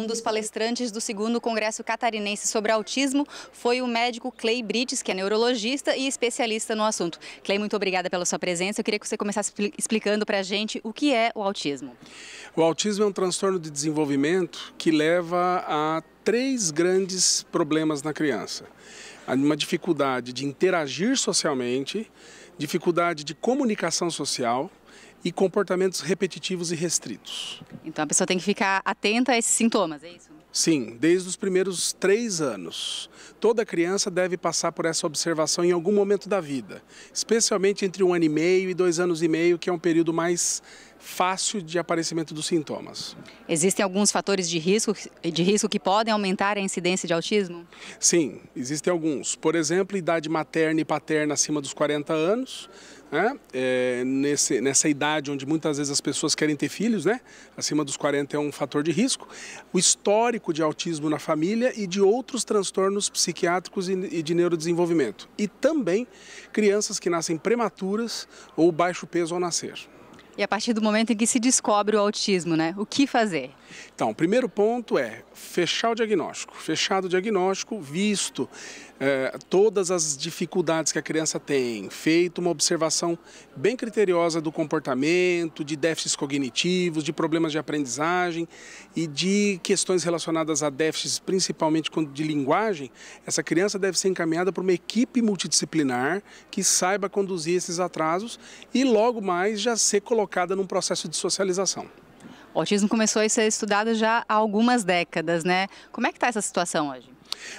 Um dos palestrantes do segundo Congresso Catarinense sobre Autismo foi o médico Clay Brites, que é neurologista e especialista no assunto. Clay, muito obrigada pela sua presença. Eu queria que você começasse explicando para a gente o que é o autismo. O autismo é um transtorno de desenvolvimento que leva a três grandes problemas na criança. Uma dificuldade de interagir socialmente, dificuldade de comunicação social e comportamentos repetitivos e restritos. Então a pessoa tem que ficar atenta a esses sintomas, é isso? Sim, desde os primeiros três anos. Toda criança deve passar por essa observação em algum momento da vida, especialmente entre um ano e meio e dois anos e meio, que é um período mais fácil de aparecimento dos sintomas. Existem alguns fatores de risco, de risco que podem aumentar a incidência de autismo? Sim, existem alguns. Por exemplo, idade materna e paterna acima dos 40 anos, né? é, nesse, nessa idade onde muitas vezes as pessoas querem ter filhos, né? acima dos 40 é um fator de risco, o histórico de autismo na família e de outros transtornos psiquiátricos e, e de neurodesenvolvimento. E também crianças que nascem prematuras ou baixo peso ao nascer. E a partir do momento em que se descobre o autismo, né? O que fazer? Então, o primeiro ponto é fechar o diagnóstico. Fechado o diagnóstico, visto eh, todas as dificuldades que a criança tem, feito uma observação bem criteriosa do comportamento, de déficits cognitivos, de problemas de aprendizagem e de questões relacionadas a déficits, principalmente de linguagem, essa criança deve ser encaminhada para uma equipe multidisciplinar que saiba conduzir esses atrasos e logo mais já ser colocada focada num processo de socialização. O autismo começou a ser estudado já há algumas décadas, né? Como é que está essa situação hoje?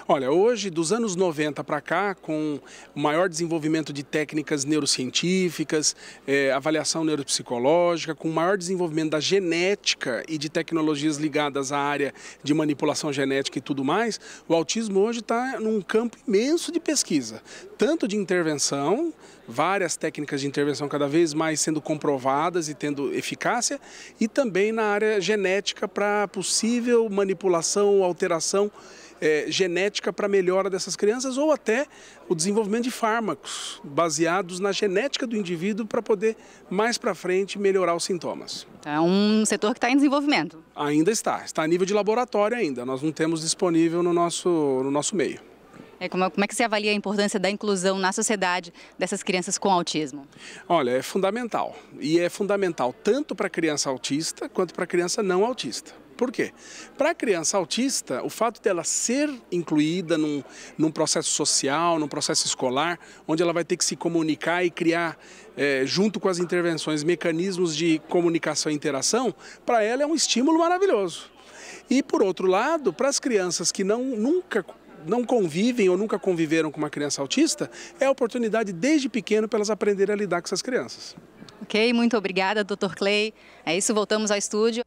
Olha, hoje, dos anos 90 para cá, com o maior desenvolvimento de técnicas neurocientíficas, é, avaliação neuropsicológica, com o maior desenvolvimento da genética e de tecnologias ligadas à área de manipulação genética e tudo mais, o autismo hoje está num campo imenso de pesquisa, tanto de intervenção, várias técnicas de intervenção cada vez mais sendo comprovadas e tendo eficácia, e também na área genética para possível manipulação ou alteração é, genética para melhora dessas crianças ou até o desenvolvimento de fármacos baseados na genética do indivíduo para poder mais para frente melhorar os sintomas. Então, é um setor que está em desenvolvimento. Ainda está, está a nível de laboratório ainda. Nós não temos disponível no nosso, no nosso meio. É, como, é, como é que você avalia a importância da inclusão na sociedade dessas crianças com autismo? Olha, é fundamental. E é fundamental tanto para a criança autista quanto para a criança não autista. Por quê? Para a criança autista, o fato dela ser incluída num, num processo social, num processo escolar, onde ela vai ter que se comunicar e criar, é, junto com as intervenções, mecanismos de comunicação e interação, para ela é um estímulo maravilhoso. E por outro lado, para as crianças que não nunca não convivem ou nunca conviveram com uma criança autista, é a oportunidade desde pequeno para elas aprenderem a lidar com essas crianças. Ok, muito obrigada, Dr. Clay. É isso, voltamos ao estúdio.